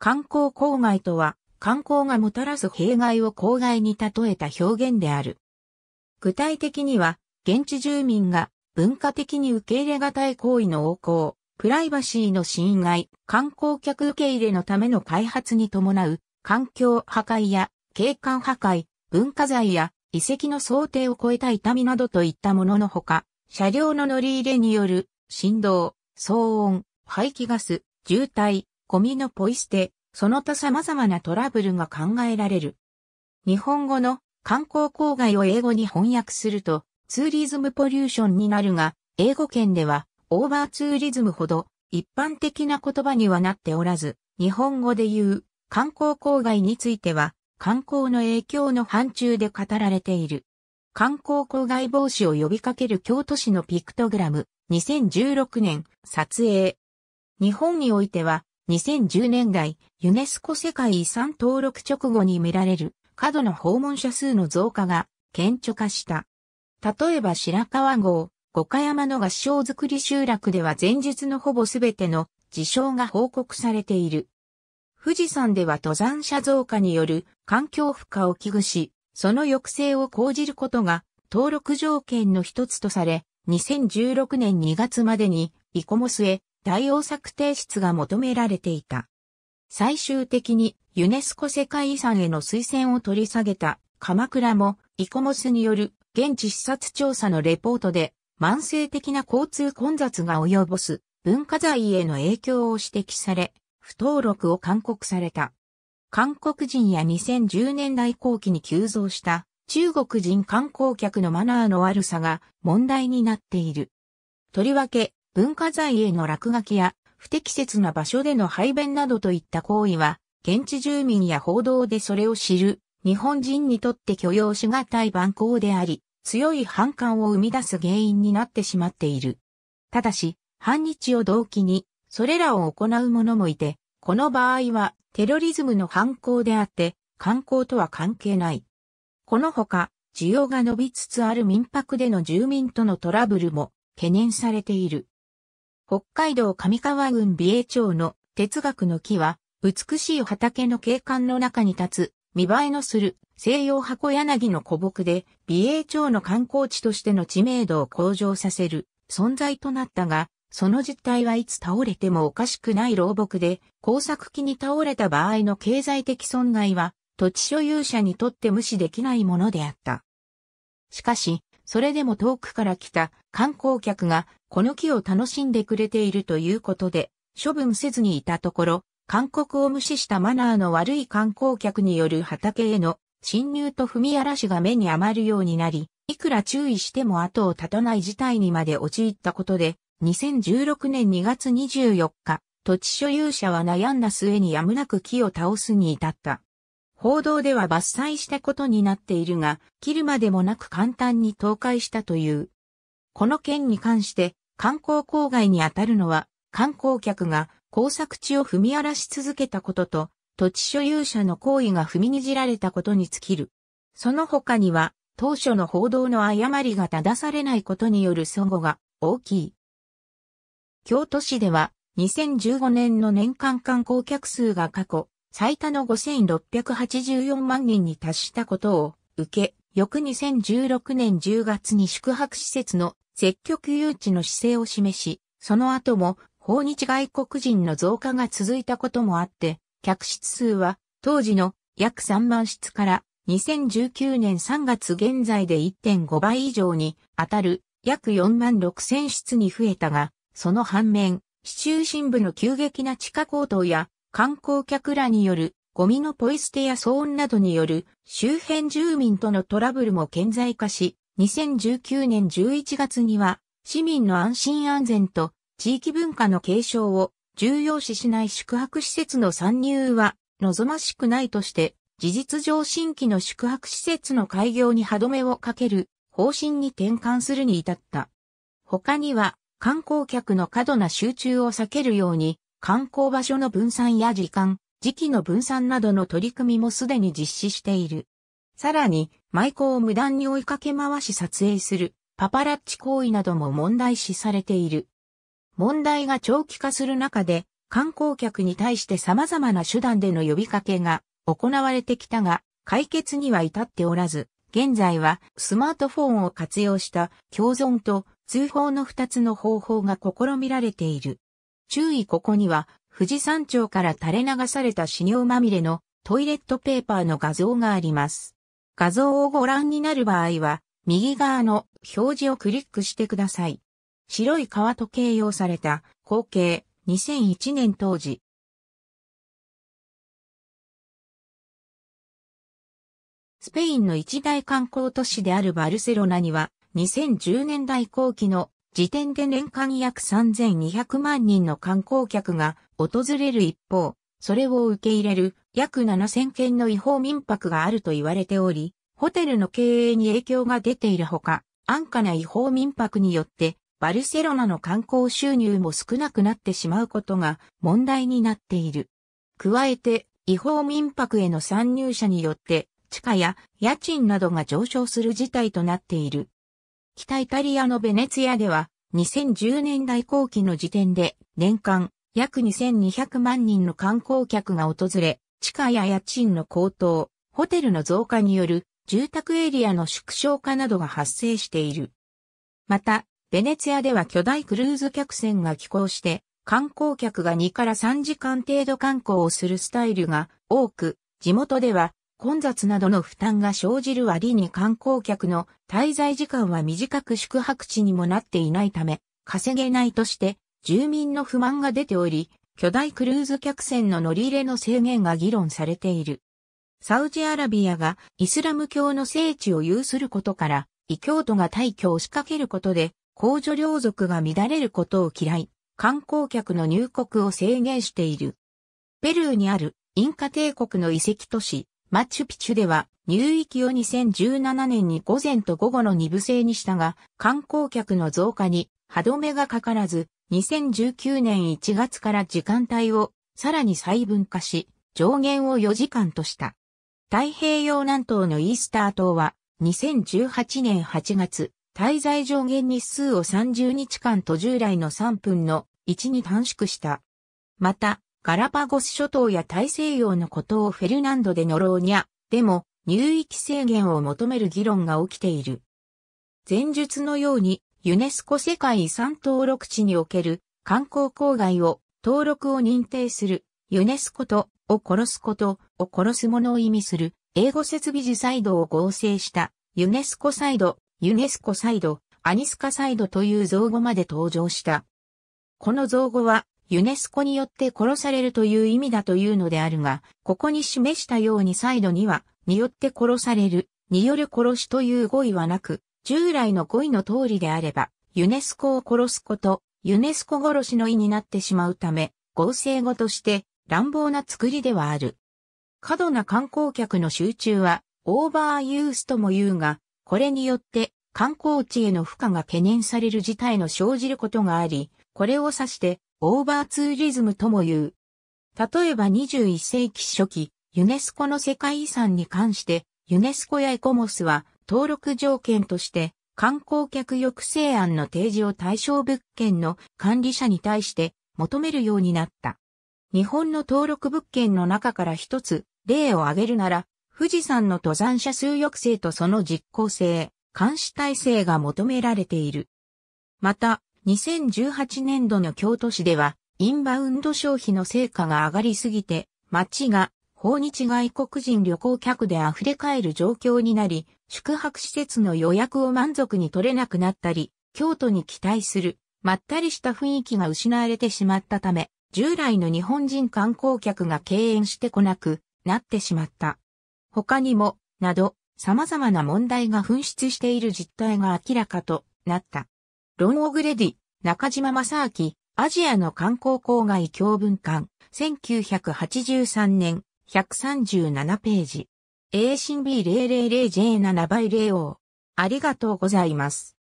観光公害とは、観光がもたらす弊害を公害に例えた表現である。具体的には、現地住民が文化的に受け入れがたい行為の横行、プライバシーの侵害、観光客受け入れのための開発に伴う、環境破壊や景観破壊、文化財や遺跡の想定を超えた痛みなどといったもののほか、車両の乗り入れによる振動、騒音、排気ガス、渋滞、ゴミのポイ捨て、その他様々なトラブルが考えられる。日本語の観光郊外を英語に翻訳するとツーリズムポリューションになるが、英語圏ではオーバーツーリズムほど一般的な言葉にはなっておらず、日本語で言う観光郊外については観光の影響の範疇で語られている。観光郊外防止を呼びかける京都市のピクトグラム2016年撮影。日本においては2010年代、ユネスコ世界遺産登録直後に見られる過度の訪問者数の増加が顕著化した。例えば白川郷、五箇山の合掌造り集落では前述のほぼ全ての事象が報告されている。富士山では登山者増加による環境負荷を危惧し、その抑制を講じることが登録条件の一つとされ、2016年2月までにイコモスへ対応策提出が求められていた。最終的にユネスコ世界遺産への推薦を取り下げた鎌倉もイコモスによる現地視察調査のレポートで慢性的な交通混雑が及ぼす文化財への影響を指摘され、不登録を勧告された。韓国人や2010年代後期に急増した中国人観光客のマナーの悪さが問題になっている。とりわけ文化財への落書きや不適切な場所での排便などといった行為は、現地住民や報道でそれを知る日本人にとって許容しがたい蛮行であり、強い反感を生み出す原因になってしまっている。ただし、反日を動機に、それらを行う者もいて、この場合はテロリズムの犯行であって、観光とは関係ない。このほか、需要が伸びつつある民泊での住民とのトラブルも懸念されている。北海道上川郡美瑛町の哲学の木は、美しい畑の景観の中に立つ、見栄えのする西洋箱柳の古木で、美瑛町の観光地としての知名度を向上させる存在となったが、その実態はいつ倒れてもおかしくない老木で、工作機に倒れた場合の経済的損害は、土地所有者にとって無視できないものであった。しかし、それでも遠くから来た観光客がこの木を楽しんでくれているということで、処分せずにいたところ、勧告を無視したマナーの悪い観光客による畑への侵入と踏み荒らしが目に余るようになり、いくら注意しても後を絶たない事態にまで陥ったことで、2016年2月24日、土地所有者は悩んだ末にやむなく木を倒すに至った。報道では伐採したことになっているが、切るまでもなく簡単に倒壊したという。この件に関して、観光郊外にあたるのは、観光客が工作地を踏み荒らし続けたことと、土地所有者の行為が踏みにじられたことに尽きる。その他には、当初の報道の誤りが正されないことによる損齬が大きい。京都市では、2015年の年間観光客数が過去、最多の5684万人に達したことを受け、翌2016年10月に宿泊施設の積極誘致の姿勢を示し、その後も訪日外国人の増加が続いたこともあって、客室数は当時の約3万室から2019年3月現在で1.5倍以上に当たる約4万6千室に増えたが、その反面、市中心部の急激な地価高騰や観光客らによるゴミのポイ捨てや騒音などによる周辺住民とのトラブルも顕在化し、2019年11月には、市民の安心安全と地域文化の継承を重要視しない宿泊施設の参入は望ましくないとして、事実上新規の宿泊施設の開業に歯止めをかける方針に転換するに至った。他には、観光客の過度な集中を避けるように、観光場所の分散や時間、時期の分散などの取り組みもすでに実施している。さらに、舞妓を無断に追いかけ回し撮影するパパラッチ行為なども問題視されている。問題が長期化する中で観光客に対して様々な手段での呼びかけが行われてきたが解決には至っておらず、現在はスマートフォンを活用した共存と通報の2つの方法が試みられている。注意ここには富士山頂から垂れ流された死尿まみれのトイレットペーパーの画像があります。画像をご覧になる場合は、右側の表示をクリックしてください。白い川と形容された光景2001年当時。スペインの一大観光都市であるバルセロナには2010年代後期の時点で年間約3200万人の観光客が訪れる一方、それを受け入れる約7000件の違法民泊があると言われており、ホテルの経営に影響が出ているほか、安価な違法民泊によって、バルセロナの観光収入も少なくなってしまうことが問題になっている。加えて、違法民泊への参入者によって、地価や家賃などが上昇する事態となっている。北イタリアのベネツィアでは、2010年代後期の時点で、年間約2200万人の観光客が訪れ、地下や家賃の高騰、ホテルの増加による住宅エリアの縮小化などが発生している。また、ベネツィアでは巨大クルーズ客船が寄港して、観光客が2から3時間程度観光をするスタイルが多く、地元では混雑などの負担が生じる割に観光客の滞在時間は短く宿泊地にもなっていないため、稼げないとして住民の不満が出ており、巨大クルーズ客船の乗り入れの制限が議論されている。サウジアラビアがイスラム教の聖地を有することから、異教徒が退去を仕掛けることで、公助領族が乱れることを嫌い、観光客の入国を制限している。ペルーにあるインカ帝国の遺跡都市、マチュピチュでは、入域を2017年に午前と午後の二部制にしたが、観光客の増加に歯止めがかからず、2019年1月から時間帯をさらに細分化し、上限を4時間とした。太平洋南東のイースター島は、2018年8月、滞在上限日数を30日間と従来の3分の1に短縮した。また、ガラパゴス諸島や大西洋の孤島フェルナンドでノローニャ、でも、入域制限を求める議論が起きている。前述のように、ユネスコ世界遺産登録地における観光郊外を登録を認定するユネスコとを殺すことを殺すものを意味する英語設備時サイドを合成したユネスコサイド、ユネスコサイド、アニスカサイドという造語まで登場した。この造語はユネスコによって殺されるという意味だというのであるが、ここに示したようにサイドには、によって殺される、による殺しという語彙はなく、従来の語彙の通りであれば、ユネスコを殺すこと、ユネスコ殺しの意になってしまうため、合成語として乱暴な作りではある。過度な観光客の集中は、オーバーユースとも言うが、これによって観光地への負荷が懸念される事態の生じることがあり、これを指してオーバーツーリズムとも言う。例えば21世紀初期、ユネスコの世界遺産に関して、ユネスコやエコモスは登録条件として、観光客抑制案の提示を対象物件の管理者に対して求めるようになった。日本の登録物件の中から一つ例を挙げるなら、富士山の登山者数抑制とその実効性、監視体制が求められている。また、2018年度の京都市では、インバウンド消費の成果が上がりすぎて、街が訪日外国人旅行客で溢れ返る状況になり、宿泊施設の予約を満足に取れなくなったり、京都に期待する、まったりした雰囲気が失われてしまったため、従来の日本人観光客が敬遠してこなくなってしまった。他にも、など、様々な問題が噴出している実態が明らかとなった。ロン・オグレディ、中島正明、アジアの観光郊外教文館、1983年、137ページ。A 新 B000J7 倍0をありがとうございます。